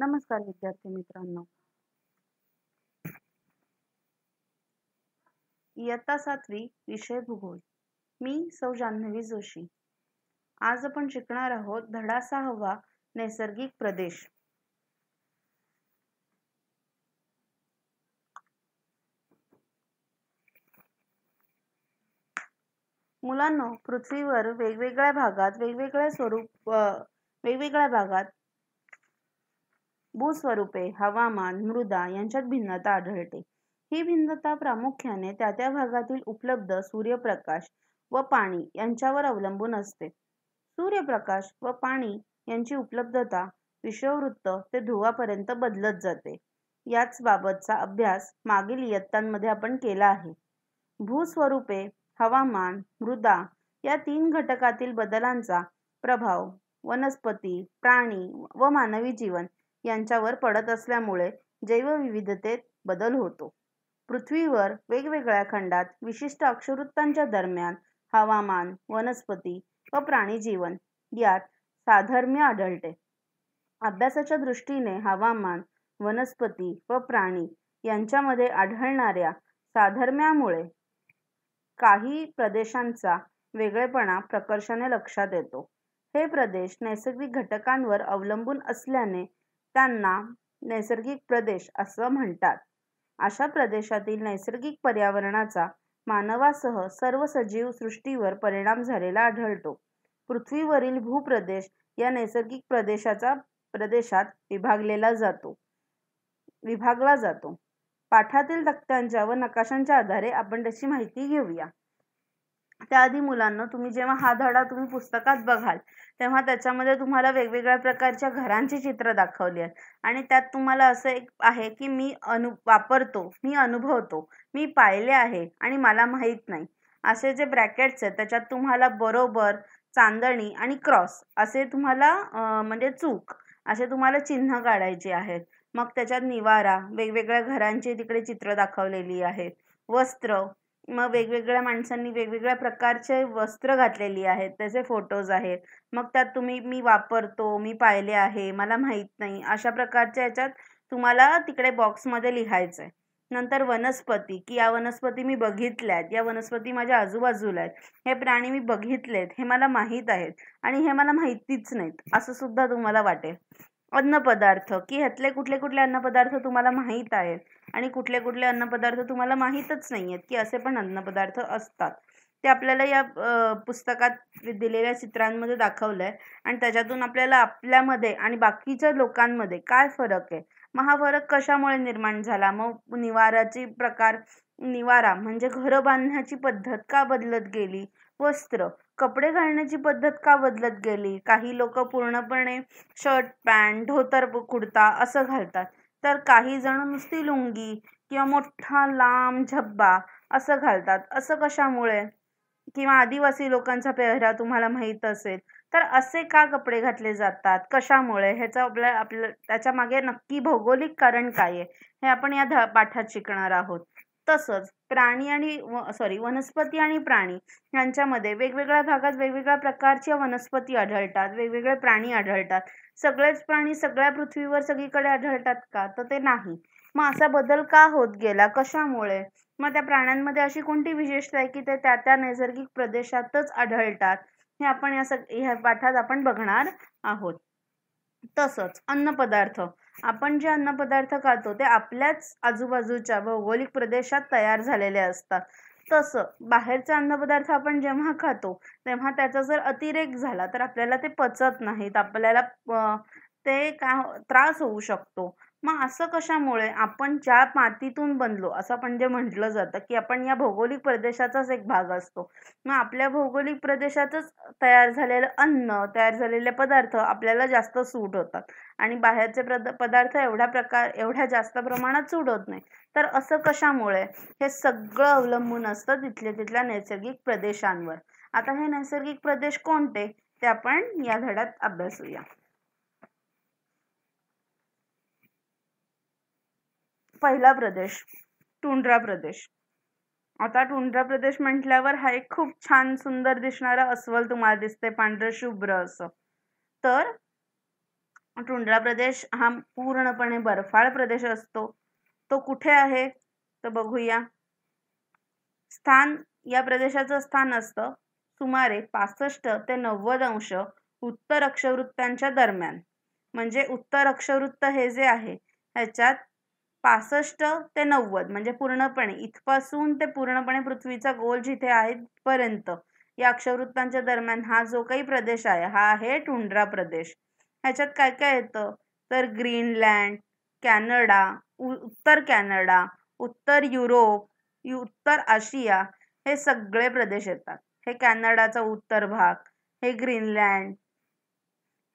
नमस्कार विद्यार्थी मित्रांनो इयत्ता सातवी विषय भूगोल मी सौ जान्हवी जोशी आज आपण शिकणार आहोत धडा सहावा नैसर्गिक प्रदेश मुलांनो पृथ्वीवर वेगवेगळ्या भागात वेगवेगळ्या स्वरूप वेगवेगळ्या भागात भूस्वरूपे हवामान मृदा यांच्यात भिन्नता आढळते ही भिन्नता प्रामुख्याने त्या त्या भागातील उपलब्ध सूर्यप्रकाश व पाणी यांच्यावर अवलंबून असते सूर्यप्रकाश व पाणी यांची उपलब्धता विषववृत्त ते ध्रुवापर्यंत बदलत जाते याच बाबतचा अभ्यास मागील इयत्तांमध्ये आपण केला आहे भूस्वरूपे हवामान मृदा या तीन घटकातील बदलांचा प्रभाव वनस्पती प्राणी व मानवी जीवन यांच्यावर पडत असल्यामुळे जैवविविधतेत बदल होतो पृथ्वीवर वेगवेगळ्या खंडात विशिष्ट अक्षुवृत्तांच्या दरम्यान हवामान वनस्पती व जीवन यात साधर्म्य आढळते अभ्यासाच्या दृष्टीने हवामान वनस्पती व प्राणी यांच्यामध्ये आढळणाऱ्या साधर्म्यामुळे काही प्रदेशांचा वेगळेपणा प्रकर्षाने लक्षात येतो हे प्रदेश नैसर्गिक घटकांवर अवलंबून असल्याने त्यांना नैसर्गिक प्रदेश असं म्हणतात अशा प्रदेशातील नैसर्गिक पर्यावरणाचा मानवासह सर्व सजीव सृष्टीवर परिणाम झालेला आढळतो पृथ्वीवरील भूप्रदेश या नैसर्गिक प्रदेशाचा प्रदेशात विभागलेला जातो विभागला जातो पाठातील तक्त्यांच्या व नकाशांच्या आधारे आपण त्याची माहिती घेऊया त्याआधी मुलांना तुम्ही जेव्हा हा धडा तुम्ही पुस्तकात बघाल तेव्हा त्याच्यामध्ये तुम्हाला वेगवेगळ्या प्रकारच्या घरांची चित्र दाखवली आहेत आणि त्यात तुम्हाला असं एक आहे की मी अनु वापरतो मी अनुभवतो मी पाहिले आहे आणि मला माहीत नाही असे जे ब्रॅकेट्स आहेत त्याच्यात तुम्हाला बरोबर चांदणी आणि क्रॉस असे तुम्हाला म्हणजे चूक असे तुम्हाला चिन्ह काढायचे आहेत मग त्याच्यात निवारा वेगवेगळ्या घरांची तिकडे चित्र दाखवलेली आहेत वस्त्र मग वेगवेगळ्या माणसांनी वेगवेगळ्या प्रकारचे वस्त्र घातलेली आहेत त्याचे फोटोज आहेत मग त्यात तुम्ही मी वापरतो मी पाहिले आहे मला माहीत नाही अशा प्रकारच्या याच्यात तुम्हाला तिकडे बॉक्समध्ये लिहायचं आहे नंतर वनस्पती की या वनस्पती मी बघितल्यात या वनस्पती माझ्या आजूबाजूला आहेत हे प्राणी मी बघितलेत हे मला माहीत आहेत आणि हे मला माहितीच नाहीत असं सुद्धा तुम्हाला वाटेल अन्नपदार्थ की ह्यातले कुठले कुठले अन्नपदार्थ तुम्हाला माहीत आहेत आणि कुठले कुठले अन्नपदार्थ तुम्हाला माहीतच नाही आहेत की असे पण अन्नपदार्थ असतात ते आपल्याला या पुस्तकात दिलेल्या चित्रांमध्ये दाखवलं आहे आणि त्याच्यातून आपल्याला आपल्यामध्ये आणि बाकीच्या लोकांमध्ये काय फरक आहे मग हा फरक कशामुळे निर्माण झाला मग निवाराची प्रकार निवारा म्हणजे घरं बांधण्याची पद्धत का बदलत गेली वस्त्र कपडे घालण्याची पद्धत का बदलत गेली काही लोक पूर्णपणे शर्ट पॅन्ट धोतर कुर्ता असं घालतात तर काही जण नुसती लुंगी किंवा मोठा लांब झब्बा असं घालतात असं कशामुळे किंवा आदिवासी लोकांचा पेहरा तुम्हाला माहीत असेल तर असे का कपडे घातले जातात कशामुळे ह्याचं आपल्या आपल्या त्याच्यामागे नक्की भौगोलिक कारण काय आहे हे आपण या ध पाठात शिकणार आहोत तसंच प्राणी आणि सॉरी वनस्पती आणि प्राणी यांच्यामध्ये वेगवेगळ्या भागात वेगवेगळ्या प्रकारच्या वनस्पती आढळतात वेगवेगळे प्राणी आढळतात सगळेच प्राणी सगळ्या पृथ्वीवर सगळीकडे आढळतात का तर ते नाही मग असा बदल का होत गेला कशामुळे मग त्या प्राण्यांमध्ये अशी कोणती विशेषता आहे की ते त्या त्या नैसर्गिक प्रदेशातच आढळतात हे आपण या सग ह्या पाठात आपण बघणार आहोत तसंच अन्नपदार्थ आपण जे अन्नपदार्थ खातो ते आपल्याच आजूबाजूच्या भौगोलिक प्रदेशात तयार झालेले असतात तसं बाहेरचे अन्नपदार्थ आपण जेव्हा खातो तेव्हा त्याचा जर अतिरेक झाला तर आपल्याला ते पचत नाहीत आपल्याला ते काय त्रास होऊ शकतो मग असं कशामुळे आपण ज्या मातीतून बनलो असं जे म्हणजे म्हटलं जातं की आपण या भौगोलिक प्रदेशाचाच एक भाग असतो मग आपल्या भौगोलिक प्रदेशातच तयार झालेलं अन्न तयार झालेले पदार्थ आपल्याला जास्त सूट होतात आणि बाहेरचे प्रद पदार्थ एवढ्या प्रकार एवढ्या जास्त प्रमाणात सूट होत नाही तर असं कशामुळे हे सगळं अवलंबून असतं तिथल्या तिथल्या नैसर्गिक प्रदेशांवर आता हे नैसर्गिक प्रदेश कोणते ते आपण या धड्यात अभ्यासूया पहिला प्रदेश टुंड्रा प्रदेश आता टुंड्रा प्रदेश म्हटल्यावर हा एक खूप छान सुंदर दिसणारा अस्वल तुम्हाला दिसते पांढरं शुभ्र असं तर टुंड्रा प्रदेश हा पूर्णपणे बर्फाळ प्रदेश असतो तो कुठे आहे तर बघूया स्थान या प्रदेशाचं स्थान असतं सुमारे पासष्ट ते नव्वद अंश उत्तर अक्षवृत्तांच्या दरम्यान म्हणजे उत्तर अक्षवृत्त हे जे आहे ह्याच्यात पासष्ट ते नव्वद म्हणजे पूर्णपणे इथपासून ते पूर्णपणे पृथ्वीचा गोल जिथे आहे पर्यंत या अक्षवृत्तांच्या दरम्यान हा जो काही प्रदेश आहे हा आहे टुंड्रा प्रदेश ह्याच्यात काय काय येतं तर ग्रीनलँड कॅनडा उत्तर कॅनडा उत्तर युरोप उत्तर आशिया हे सगळे प्रदेश येतात हे कॅनडाचा उत्तर भाग हे ग्रीनलँड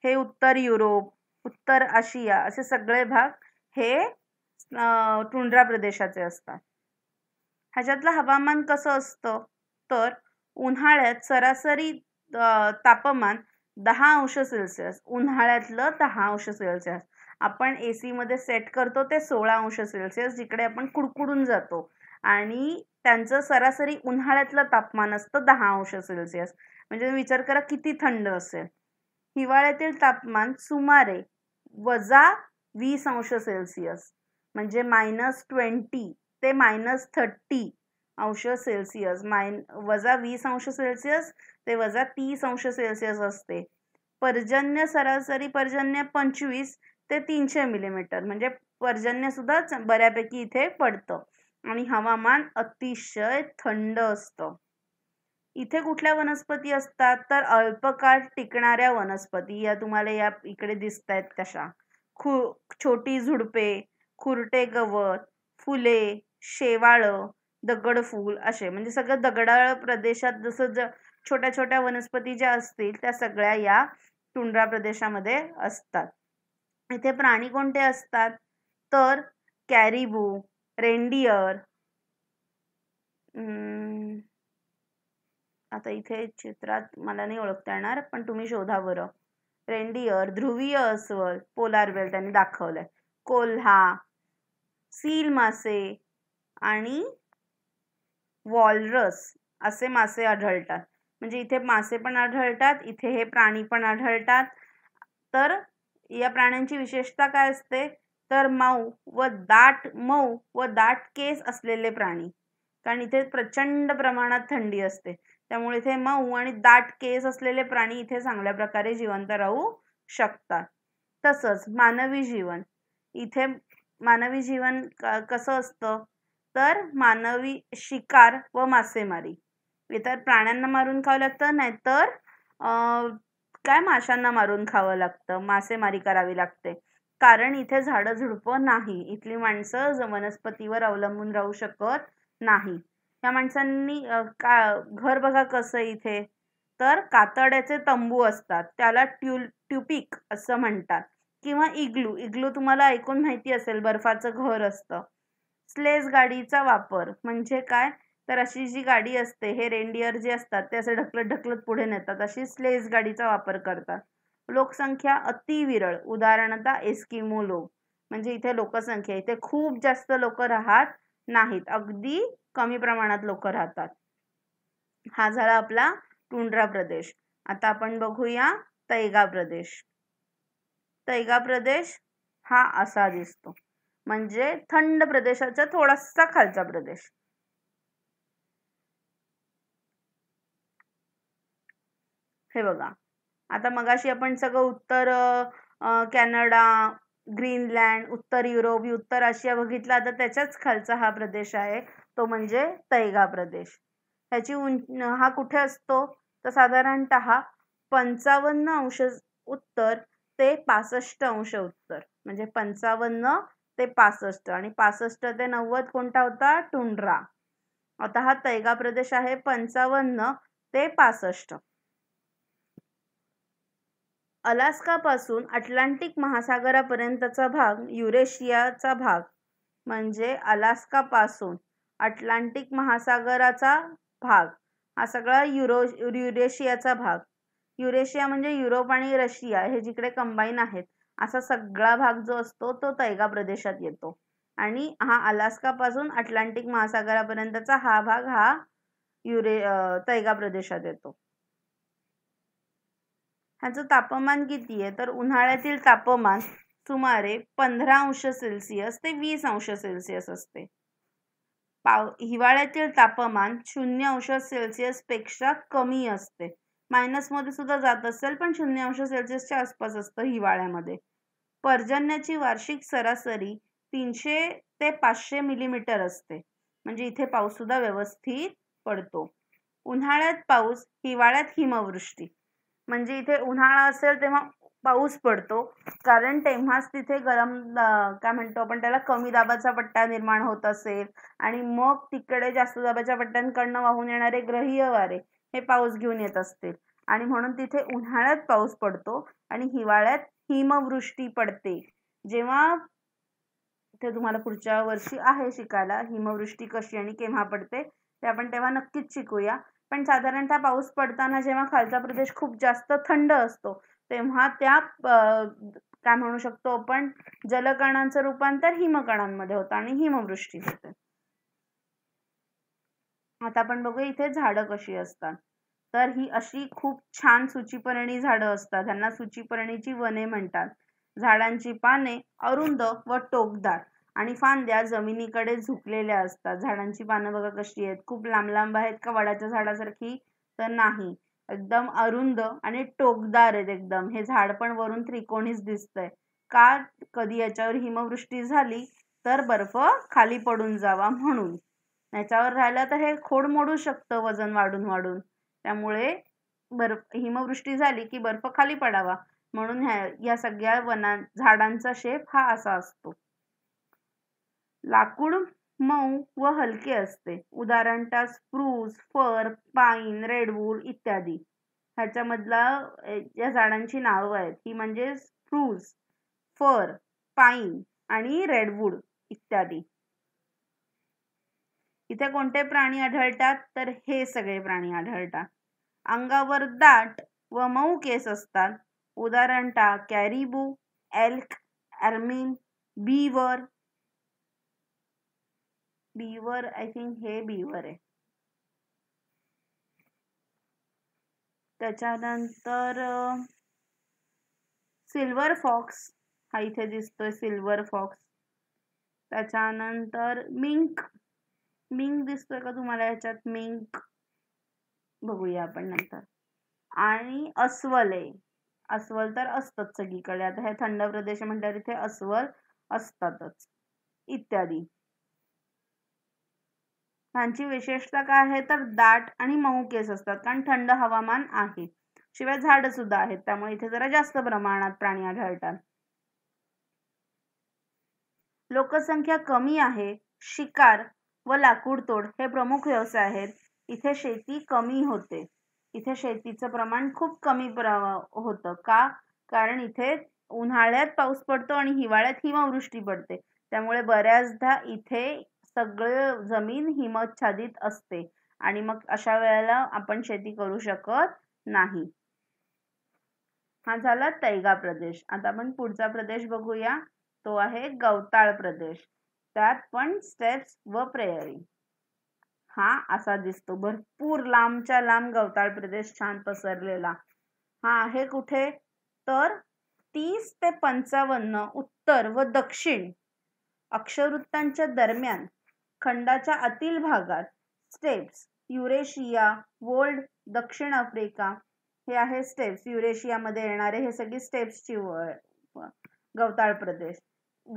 हे उत्तर युरोप उत्तर आशिया असे सगळे भाग हे टुंड्रा प्रदेशाचे असतात ह्याच्यातलं हवामान कसं असतं तर उन्हाळ्यात सरासरी तापमान दहा अंश सेल्सिअस उन्हाळ्यातलं दहा अंश सेल्सिअस आपण ए सीमध्ये सेट करतो ते सोळा अंश सेल्सिअस जिकडे आपण कुडकुडून जातो आणि त्यांचं सरासरी उन्हाळ्यातलं तापमान असतं दहा अंश सेल्सिअस म्हणजे विचार करा किती थंड असेल हिवाळ्यातील तापमान सुमारे वजा वीस अंश सेल्सिअस म्हणजे मायनस ट्वेंटी ते मायनस थर्टी अंश सेल्सिअस मायन वजा वीस अंश सेल्सिअस ते वजा तीस अंश सेल्सिअस असते पर्जन्य सरासरी पर्जन्य पंचवीस ते तीनशे मिलीमीटर म्हणजे पर्जन्यसुद्धा बऱ्यापैकी इथे पडतं आणि हवामान अतिशय थंड असतं इथे कुठल्या वनस्पती असतात तर अल्पकाळ टिकणाऱ्या वनस्पती या तुम्हाला या इकडे दिसत आहेत कशा खू छोटी झुडपे खुरटे गवत फुले शेवाळं फूल असे म्हणजे सगळं दगडाळ प्रदेशात जसं ज छोट्या छोट्या वनस्पती ज्या असतील त्या सगळ्या या टुंड्रा प्रदेशामध्ये असतात इथे प्राणी कोणते असतात तर कॅरीबू रेंडियर आता इथे चित्रात मला नाही ओळखता येणार पण तुम्ही शोधा बरं रेंडियर ध्रुवीय अस्वल पोलार वेल त्यांनी दाखवलंय कोल्हा सील मासे आणि वॉलरस असे मासे आढळतात म्हणजे इथे मासे पण आढळतात इथे हे प्राणी पण आढळतात तर या प्राण्यांची विशेषता काय असते तर मऊ व दाट मऊ व दाट केस असलेले प्राणी कारण इथे प्रचंड प्रमाणात थंडी असते त्यामुळे इथे मऊ आणि दाट केस असलेले प्राणी इथे चांगल्या प्रकारे जिवंत राहू शकतात तसंच मानवी जीवन इथे मानवी जीवन कसं असतं तर मानवी शिकार व मासेमारी इतर प्राण्यांना मारून खावं लागतं नाहीतर काय माशांना मारून खावं लागतं मासेमारी करावी लागते कारण इथे झाडं झुडपं नाही इथली माणसं वनस्पतीवर अवलंबून राहू शकत नाही या माणसांनी का घर बघा कसं इथे तर कातड्याचे तंबू असतात त्याला ट्यू ट्युपिक असं म्हणतात किंवा इग्लू इग्लू तुम्हाला ऐकून माहिती असेल बर्फाचं घर असतं स्लेज गाडीचा वापर म्हणजे काय तर अशी जी गाडी असते हे रेंडियर जे असतात ते असे ढकलत ढकलत पुढे नेतात अशी स्लेज गाडीचा वापर करतात लोकसंख्या अतिविरळ उदाहरणतः एस्किमो लोक म्हणजे इथे लोकसंख्या इथे खूप जास्त लोक राहत नाहीत अगदी कमी प्रमाणात लोक राहतात हा झाला आपला टुंड्रा प्रदेश आता आपण बघूया तैगा प्रदेश तैगा प्रदेश हा असा दिसतो म्हणजे थंड प्रदेशाचा थोडासा खालचा प्रदेश हे बघा आता मगाशी आपण सगळं उत्तर कॅनडा ग्रीनलँड उत्तर युरोप उत्तर आशिया बघितला तर त्याच्याच खालचा हा प्रदेश आहे तो म्हणजे तैगा प्रदेश ह्याची उंच हा कुठे असतो तर साधारणत पंचावन्न अंश उत्तर ते पासष्ट अंश उत्तर म्हणजे पंचावन्न ते पासष्ट आणि पासष्ट ते नव्वद कोणता होता टुंड्रा आता हा तैगा प्रदेश आहे पंचावन्न ते पासष्ट अलास्कापासून अटलांटिक महासागरापर्यंतचा भाग युरेशियाचा भाग म्हणजे अलास्कापासून अटलांटिक महासागराचा भाग हा सगळा युरो युरेशियाचा भाग युरेशिया म्हणजे युरोप आणि रशिया हे जिकडे कंबाईन आहेत असा सगळा भाग जो असतो तो तैगा प्रदेशात येतो आणि हा अलास्कापासून अटलांटिक महासागरापर्यंतचा हा भाग हा युरे तैगा प्रदेशात येतो ह्याचं तापमान किती आहे तर उन्हाळ्यातील तापमान सुमारे पंधरा अंश सेल्सिअस ते वीस अंश सेल्सिअस असते पाव हिवाळ्यातील तापमान शून्य अंश सेल्सिअस पेक्षा कमी असते मध्ये सुद्धा जात असेल पण शून्य अंश सेल्सिअसच्या आसपास असतं हिवाळ्यामध्ये पर्जन्याची वार्षिक सरासरी तीनशे ते पाचशे मिलीमीटर असते म्हणजे इथे पाऊस सुद्धा व्यवस्थित पडतो उन्हाळ्यात पाऊस हिवाळ्यात हिमवृष्टी म्हणजे इथे उन्हाळा असेल तेव्हा पाऊस पडतो कारण तेव्हाच तिथे गरम काय म्हणतो आपण त्याला कमी दाबाचा पट्टा निर्माण होत असेल आणि मग तिकडे जास्त दाबाच्या पट्ट्यांकडनं वाहून येणारे ग्रहीय वारे हे पाऊस घेऊन येत असतील आणि म्हणून तिथे उन्हाळ्यात पाऊस पडतो आणि हिवाळ्यात हिमवृष्टी पडते जेव्हा ते तुम्हाला पुढच्या वर्षी आहे शिकायला हिमवृष्टी कशी आणि केव्हा पडते ते आपण तेव्हा नक्कीच शिकूया पण साधारणतः पाऊस पडताना जेव्हा खालचा प्रदेश खूप जास्त थंड असतो तेव्हा त्या काय म्हणू शकतो आपण जलकणांचं रूपांतर हिमकणांमध्ये होतं आणि हिमवृष्टी होते आता आपण बघूया इथे झाड कशी असतात तर ही अशी खूप छान सुचीपर्णी झाडं असतात त्यांना सुचीपर्णीची वने म्हणतात झाडांची पाने अरुंद व टोकदार आणि फांद्या जमिनीकडे झुकलेल्या असतात झाडांची पानं बघा कशी आहेत खूप लांब लांब आहेत का वडाच्या झाडासारखी तर नाही एकदम अरुंद आणि टोकदार आहेत एकदम हे झाड पण वरून त्रिकोणीच दिसतंय का कधी याच्यावर हिमवृष्टी झाली तर बर्फ खाली पडून जावा म्हणून याच्यावर राहिलं तर हे खोड मोडू शकतं वजन वाढून वाढून त्यामुळे बर्फ हिमवृष्टी झाली की बर्फ खाली पडावा म्हणून ह्या या सगळ्या वना झाडांचा शेप हा असा असतो लाकूड मऊ व हलके असते उदाहरणतः स्प्रूज फर पाईन रेडवूड इत्यादी ह्याच्यामधला या झाडांची नावं आहेत ही म्हणजे स्प्रूज फर पाईन आणि रेडवूड इत्यादी इथे कोणते प्राणी आढळतात तर हे सगळे प्राणी आढळतात अंगावर दाट व मऊ केस असतात उदाहरणतः caribou elk ermine beaver beaver I think हे बीवर आहे त्याच्यानंतर सिल्वर फॉक्स हा इथे दिसतोय सिल्वर फॉक्स त्याच्यानंतर मिंक मिंग दिसतोय का तुम्हाला याच्यात मिंक बघूया आपण नंतर आणि अस्वल आहे अस्वल तर असतात सगळीकडे आता हे थंड प्रदेश म्हणतात इथे अस्वल असतातच इत्यादी ह्यांची विशेषता काय आहे तर दाट आणि मऊ केस असतात कारण थंड हवामान आहे शिवाय झाड सुद्धा आहेत त्यामुळे इथे जरा जास्त प्रमाणात प्राणी आढळतात लोकसंख्या कमी आहे शिकार व लाकूडतोड हे प्रमुख व्यवसाय आहेत इथे शेती कमी होते इथे शेतीचं प्रमाण खूप कमी प्र होतं का कारण इथे उन्हाळ्यात पाऊस पडतो आणि हिवाळ्यात हिमवृष्टी पडते त्यामुळे बऱ्याचदा इथे सगळं जमीन हिमच्छादित असते आणि मग अशा वेळेला आपण शेती करू शकत नाही हा झाला तैगा प्रदेश आता आपण पुढचा प्रदेश बघूया तो आहे गवताळ प्रदेश त्यात पण स्टेप्स व प्रेयरिंग हा असा दिसतो भरपूर लांबच्या लांब गवताळ प्रदेश छान पसरलेला हा आहे कुठे तर तीस ते पंचावन्न उत्तर व दक्षिण अक्षवृत्तांच्या दरम्यान खंडाच्या आतील भागात स्टेप्स युरेशिया वर्ल्ड दक्षिण आफ्रिका हे आहे स्टेप्स युरेशियामध्ये येणारे हे सगळी स्टेप्सची गवताळ प्रदेश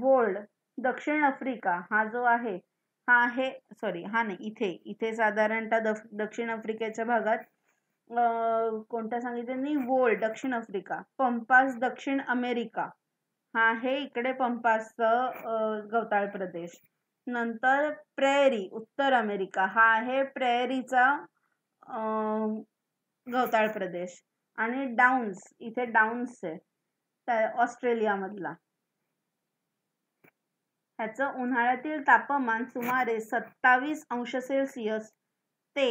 वर्ल्ड दक्षिण आफ्रिका हा जो आहे हा आहे सॉरी हा नाही इथे इथे साधारणतः दक्षिण आफ्रिकेच्या भागात कोणता सांगितलं नाही वोल दक्षिण आफ्रिका पंपास दक्षिण अमेरिका हा आहे इकडे पंपासचं गवताळ प्रदेश नंतर प्रेरी उत्तर अमेरिका हा आहे प्रेरीचा गवताळ प्रदेश आणि डाऊन्स इथे डाऊन्स आहे ऑस्ट्रेलियामधला ह्याचं उन्हाळ्यातील तापमान सुमारे सत्तावीस अंश सेल्सिअस ते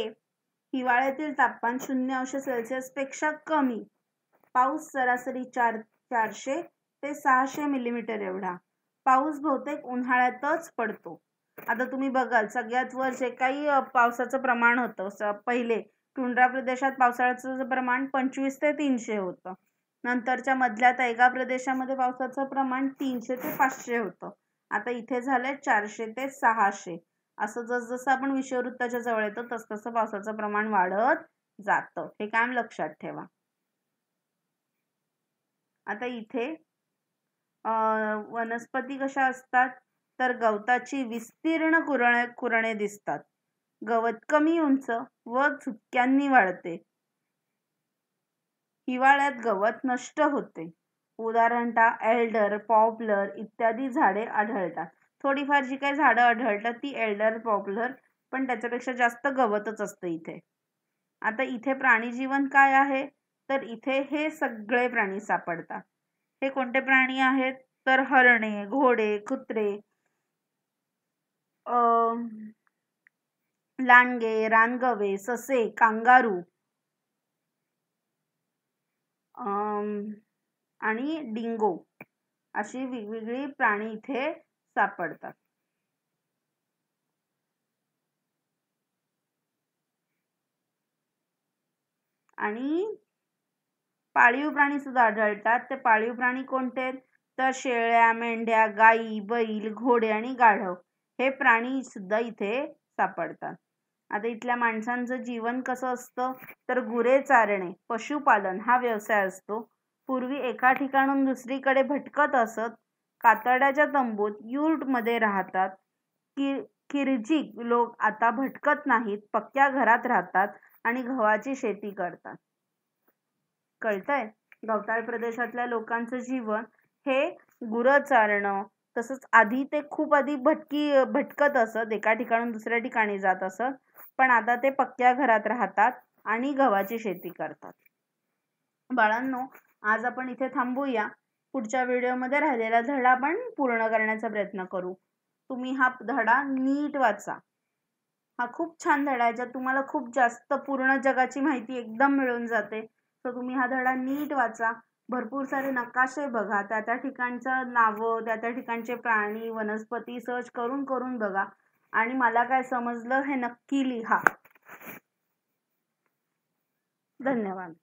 हिवाळ्यातील तापमान शून्य अंश सेल्सिअसपेक्षा कमी पाऊस सरासरी चार चारशे ते सहाशे मिलीमीटर एवढा पाऊस बहुतेक उन्हाळ्यातच पडतो आता तुम्ही बघाल सगळ्यात वर जे काही पावसाचं प्रमाण होतं पहिले टुंड्रा प्रदेशात पावसाळ्याचं प्रमाण पंचवीस ते तीनशे होतं नंतरच्या मधल्या तैगा प्रदेशामध्ये पावसाचं प्रमाण तीनशे ते पाचशे होतं आता इथे झाले चारशे ते सहाशे असं जसजसं आपण विषुववृत्ताच्या जवळ येतो तसतसं पावसाचं प्रमाण वाढत जातं हे कायम लक्षात ठेवा आता इथे वनस्पती कशा असतात तर गवताची विस्तीर्ण कुरणे कुरणे दिसतात गवत कमी उंच व झुपक्यांनी वाढते हिवाळ्यात गवत नष्ट होते उदाहरणतः एल्डर पॉपलर इत्यादी झाडे आढळतात थोडीफार जी काही झाडं आढळतात ती एल्डर पॉपलर पण त्याच्यापेक्षा जास्त गवतच असतं इथे आता इथे प्राणीजीवन काय आहे तर इथे हे सगळे प्राणी सापडतात हे कोणते प्राणी आहेत तर हरणे घोडे कुत्रे लांडगे रानगवे ससे कांगारू आणि डिंगो अशी वेगवेगळी प्राणी इथे सापडतात आणि पाळीव प्राणी सुद्धा आढळतात ते पाळीव प्राणी कोणते तर शेळ्या मेंढ्या गाई बैल घोडे आणि गाढव हे प्राणी सुद्धा इथे सापडतात आता इथल्या माणसांचं जीवन कसं असतं तर गुरे चारणे पशुपालन हा व्यवसाय असतो पूर्वी एका ठिकाणून दुसरीकडे भटकत असत कातड्याच्या तंबूत मध्ये राहतात कि किर्जिक लोक आता भटकत नाहीत पक्क्या घरात राहतात आणि गव्हाची शेती करतात कळतंय गवताळ प्रदेशातल्या लोकांचं जीवन हे गुर चारणं तसंच आधी ते खूप आधी भटकी भटकत असत एका ठिकाणून दुसऱ्या ठिकाणी जात असत पण आता ते पक्क्या घरात राहतात आणि गव्हाची शेती करतात बाळांनो आज आपण इथे थांबूया पुढच्या व्हिडिओमध्ये राहिलेला धडा पण पूर्ण करण्याचा प्रयत्न करू तुम्ही हा धडा नीट वाचा हा खूप छान धडा आहे ज्यात तुम्हाला खूप जास्त पूर्ण जगाची माहिती एकदम मिळून जाते तर तुम्ही हा धडा नीट वाचा भरपूर सारे नकाशे बघा त्या त्या ठिकाणचं नावं त्या त्या ठिकाणचे प्राणी वनस्पती सर्च करून करून बघा आणि मला काय समजलं हे नक्की लिहा धन्यवाद